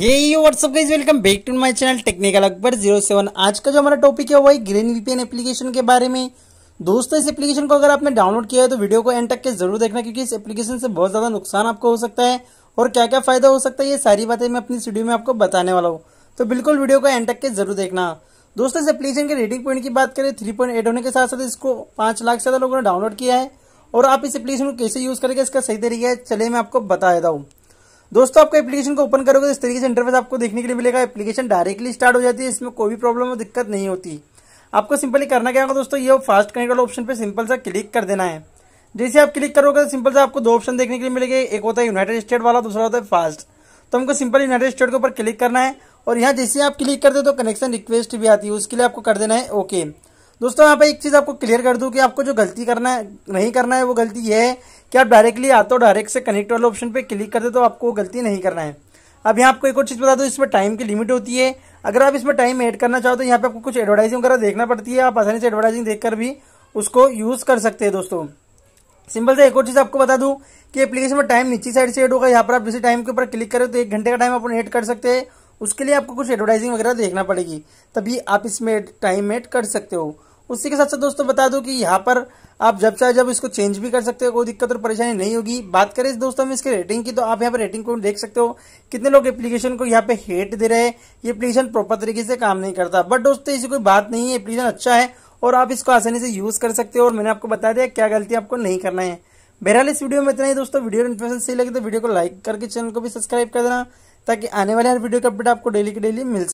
ये what's up guys welcome back to my channel technical Akbar zero seven आज का जो हमारा टॉपिक है वो है ग्रीन वीपीएन एप्लीकेशन के बारे में दोस्तों इस एप्लीकेशन को अगर आपने डाउनलोड किया है तो वीडियो को एंड तक के जरूर देखना क्योंकि इस एप्लीकेशन से बहुत ज़्यादा नुकसान आपको हो सकता है और क्या क्या फायदा हो सकता है ये सारी बातें मैं अपनी वीडियो में आपको बताने वाला हूँ तो बिल्कुल वीडियो को एंड तक के जरूर देखना दोस्तों इस एप्लीकेशन के रेटिंग पॉइंट की बात करें थ्री पॉइंट एट होने के साथ साथ इसको पांच लाख से ज़्यादा लोगों ने डाउनलोड किया है और आप इस एप्लीकेशन को कैसे यूज़ करेंगे इसका सही तरीका है चले मैं आपको बता देता हूँ दोस्तों आपका एप्लीकेशन को ओपन करोगे तो इस तरीके से इंटरफेस आपको देखने के लिए मिलेगा एप्लीकेशन डायरेक्टली स्टार्ट हो जाती है इसमें कोई भी प्रॉब्लम दिक्कत नहीं होती आपको सिंपली करना क्या होगा दोस्तों ये फास्ट कनेक्ट वाला ऑप्शन पर सिंपल सा क्लिक कर देना है जैसे आप क्लिक करोगे तो सिंपल सा आपको दो ऑप्शन देखने के लिए मिलेगा एक होता है यूनाइटेड स्टेट वाला दूसरा होता है फास्ट तो हमको सिंपल यूनाइटेड स्टेट के ऊपर क्लिक करना है और यहाँ जैसे आप क्लिक करते हो तो कनेक्शन रिक्वेस्ट भी आती है उसके लिए आपको कर देना है ओके दोस्तों यहाँ पर एक चीज़ आपको क्लियर कर दूँ कि आपको जो गलती करना है नहीं करना है वो गलती ये है कि आप डायरेक्टली आते हो डायरेक्ट से कनेक्ट वाले ऑप्शन पे क्लिक करते तो आपको गलती नहीं करना है अब यहाँ आपको एक और चीज़ बता दो इसमें टाइम की लिमिट होती है अगर आप इसमें टाइम ऐड करना चाहो तो यहाँ पे आपको कुछ एडवर्टाइजिंग वगैरह देखना पड़ती है आप आसानी से एडवर्टाइजिंग देखकर भी उसको यूज़ कर सकते हैं दोस्तों सिंपल से एक और चीज़ आपको बता दूँ कि एप्लीकेशन में टाइम नीचे साइड से एड होगा यहाँ पर आप जिससे टाइम के ऊपर क्लिक करें तो एक घंटे का टाइम अपन ऐड कर सकते हैं उसके लिए आपको कुछ एडवर्टाइजिंग वगैरह देखना पड़ेगी तभी आप इसमें टाइम ऐड कर सकते हो उसी के साथ साथ दोस्तों बता दूं कि यहाँ पर आप जब चाहे जब इसको चेंज भी कर सकते हो कोई दिक्कत और परेशानी नहीं होगी बात करें इस दोस्तों में इसके रेटिंग की तो आप यहाँ पर रेटिंग को देख सकते हो कितने लोग एप्लीकेशन को यहाँ पे हेट दे रहे हैं ये एप्लीकेशन प्रॉपर तरीके से काम नहीं करता बट दोस्तों ऐसी कोई बात नहीं है एप्लीकेशन अच्छा है और आप इसको आसानी से यूज कर सकते हो और मैंने आपको बता दिया क्या गलती आपको नहीं करना है बहरहाल इस वीडियो में इतना ही दोस्तों वीडियो इन्फॉर्मेशन सही लगे तो वीडियो को लाइक करके चैनल को भी सब्सक्राइब कर देना ताकि आने वाले हर वीडियो का अपडेट आपको डेली के डेली मिल